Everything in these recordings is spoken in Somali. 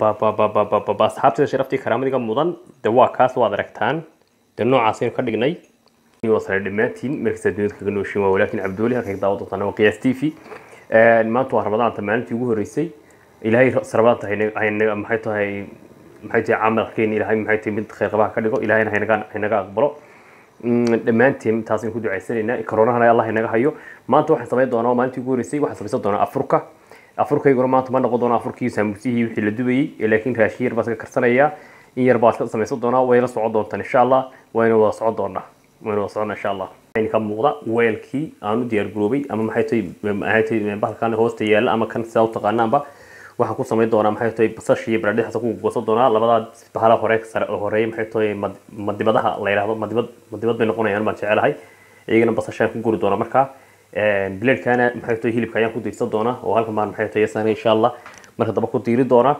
asxaabta sharaftii karaamadiga mudan de waa kaas waad aragtaan de noocaasaynu ka dhignay sare dhammaantiin markasta kaga nooshin waa walaakin cabduuli halkan ka doontaan waa qiyaas t v eh, maanta waa ramadaanta maalintii ugu horeysay ilaahay sarabadaanta maxay tahay maxay tahay camalkeena ilaahay maxay tahay mid khayrqabaha ka dhigo ilaahayna haynaga haynaga aqbalo mm, dhammaanteen taas ku ducaysanaynaa koronahana allah inaga hayo maanta waxaan samayn doonaa maalintii ugu horeysay waxaan samaysan doonaa afurka afurkayguna maanta ma noqon doona afurkii saambuusihii wixii la dubayey laakiin raashin yar baa iska karsanaya in yar baa iska samaysan doonaa way la socon doontaan insha allah wayna wada socon doonaa wayna wada socona insha allah ka muuqda weelkii aanu diyaar garoobay ama maxay tahay maxay tahay bahalkan hoosta yaalla ama kan sidaa u taqaanaanba waxaan ku samayn doonaa maxay tahay basasha iyo baradhada ku goosan doonaa labadaa bahala hore sare horeey maxay tahay madibadaha la yiraahdo madibad madibad bay noqonayaan baan jecelahay iyagana basashaan ku guri doonaa markaa blaadkana maxay tahay hilibka ayaan ku diirsan doonaa oo halkan baan maxay tahay sana insha allah mar haddaba ku diiri doonaa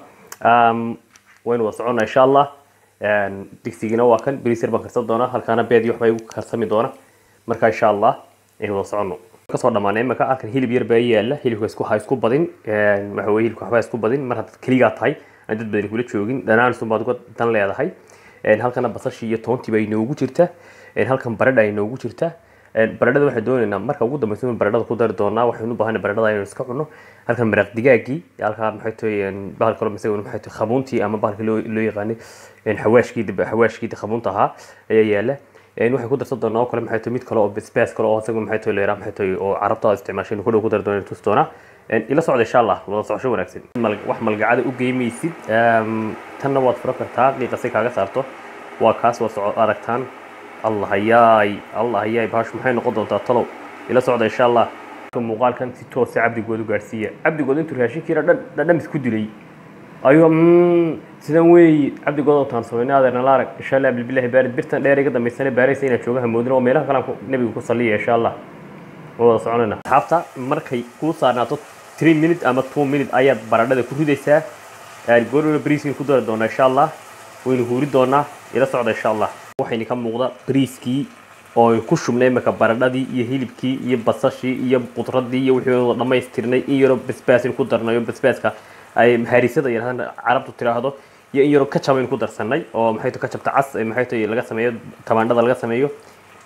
waynu wada soconnaa insha allah digsigina waa kan bariis yar baan karsan doonaa halkaana beed iyo waxbaa igu karsami doona marka insha allah aynu wada soconno kasoo dhamaanay imanka halkan hilib yar baa yaala hilibka isku ha badin waxa weye hilibka waxbaa isku badin mar haddaad keligaa tahay aan dad badan kula joogin dhanaansun uga dan leedahay halkana basashii iyo toontii baa inoogu jirta halkan baradha inoogu jirta baradhada waxaa dooneynaa marka ugu dambeysa baradhada ku dari doonaa waxaynu ubaahan baradhada inaynu iska cuno halkan maraq digaagii halkaa maxay tahay bahalka loo masagan maxay tahay khabuuntii ama bahalka loo loo yaqaanay xawaashkii xawaashkii khabuunta ahaa ayaa yaala waxay ku darsan doonaa oo kale maxay tahay mid kale oo basbaas kale oo asaga maxay tahay loo yaraa maxay tahay oo carabta isticmaashay inuu kudhow ku dari doona tus doonaa ila socda insha allah wada socosho wanaagsan wax malgacada u geymaysid tanna waad furo kartaa qiiqasi kaaga saarto waa kaas waad soco aragtaan allahyaay allahyaay bahash maxay noqon doontaa talow ila socda insha allah muuqaalkan si toose cabdigood u gaadhsiiya cabdigood intuu raashinkiina dhadhamis ku dilay ayuu hmm, sidan weeye cabdigood taan samayna adeerna la arag insha allah bilbilahi baarid birtan dheer iga dambaysana baaraysa inaan joogaha moodina oo meelaha kalaan nebiga ku saliya insha allah waan soconayna asxaabta markay kuu saarnaato three minute ama two minute ayaad baradhada ku ridaysaa goorina briiskin ku dari doonaa insha allah waynu huuri doonaa ila socda insha allah waxayna ka muuqda briiskii oo ay ku shubnay imaka baradhadii iyo hilibkii iyo basashii iyo qudradii iyo wixii dhammaystirnay in yaroo basbaasin ku darnayo basbaaska ay harisada yarahdaan carabtu tiraahdo iyo in yaroo kajab aynu ku darsanay oo maxay kajabta cas maxay laga sameeyo tamaandhada laga sameeyo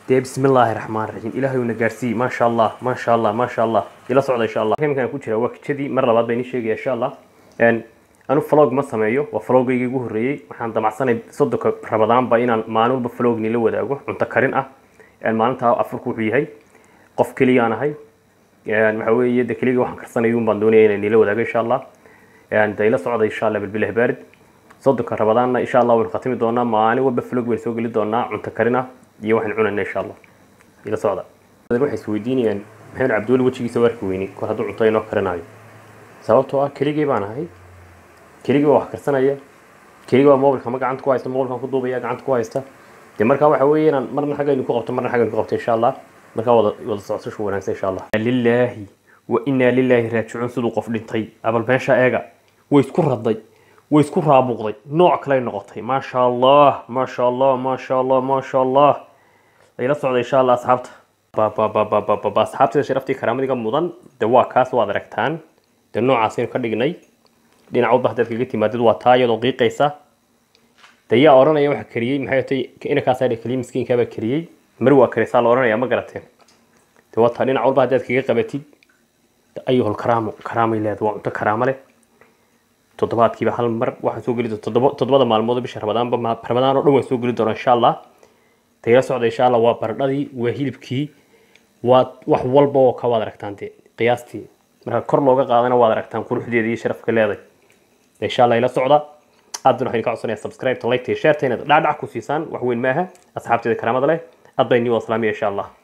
dee bismillaahi raxmaan raxiim ilaahayuna gaarsiiy maasha allah maasha allah maasha allah ila socda insha allah imkaan ku jiraa waa kijadii mar labaad baan sheegaya insha allah anuu flog ma sameeyo waa flogayga ugu horreeyey waxaan damacsanay soddonka rabadaanba inaan maalin flogni la wadaago cunto karin ah maalintaa afurku wuxuu yahay qof keliyaan ahay waxa de keliga waxaan karsanayun doonaya inaan nila wadaago insha allah de socda insha allah bilbilah baarid soddonka rabadaanna insha allah waynu khatimi doonaa maalin walba flog baynu soo geli doonaa cunto karin ah iyo waxaynu cunayna insha allah ila socda waxay isweydiinayaan maxamed cabdiweli wejigiisa waarki weyni kor hadduu cunto karinayo sababtoo ah keligii baan ahay keligii waa wax karsanaya keligii waa mobilka ma gacanta ku haysta mobilkan ku duubaya gacanta ku haysta dee markaa waxa weeye inaan marna xaggaynu ku qabto marna xaggaynu ku qabto insha allah markaa wada wada socodsashu wanaagsan insha allah lilaahi wa inaa lilaahi raajicuun siduu qof dhintay abal meesha eega way isku raday way isku raabuqday nooc kaley noqotay maasha allah maasha allah maasha allah maasha allah ayla socday insha allah asxaabta asxaabtida sharaftii karaamadiga mudan dee waa kaas waad aragtaan dee noocaas aynu ka dhignay dhinacba haddaad kaga timaadid waa taa iyadoo qiiqaysa dayaa oranaya waxa kariyey maxay tay inankaas keliya miskiinkaabaa kariyey mar waa karaysaa la oranaya ma garateen de waa taa dhinac walba haddaad kaga qabatid ayuhol karaamo karaamay leedahay waa cunto karaamo leh toddobaadkiiba hal mar waxaan soo geli toddoba toddobada maalmood bisha ramadaanba ramadaan oo dhan waan soo geli doonaa insha allah dayla socda insha allah waa baradhadii waa hilibkii waa wax walba oo ka waad aragtaan dee qiyaastii marka kor looga qaadana waad aragtaan quruxdeeda iyo sharafka leedahay insha alla ila socda aadana waxaan ka codsanaya subscribe to like iyo share teena dhaadhac ku siisaan wax weyn maaha asxaabteeda karaamada leh aad bay nii waslaamiya insha allah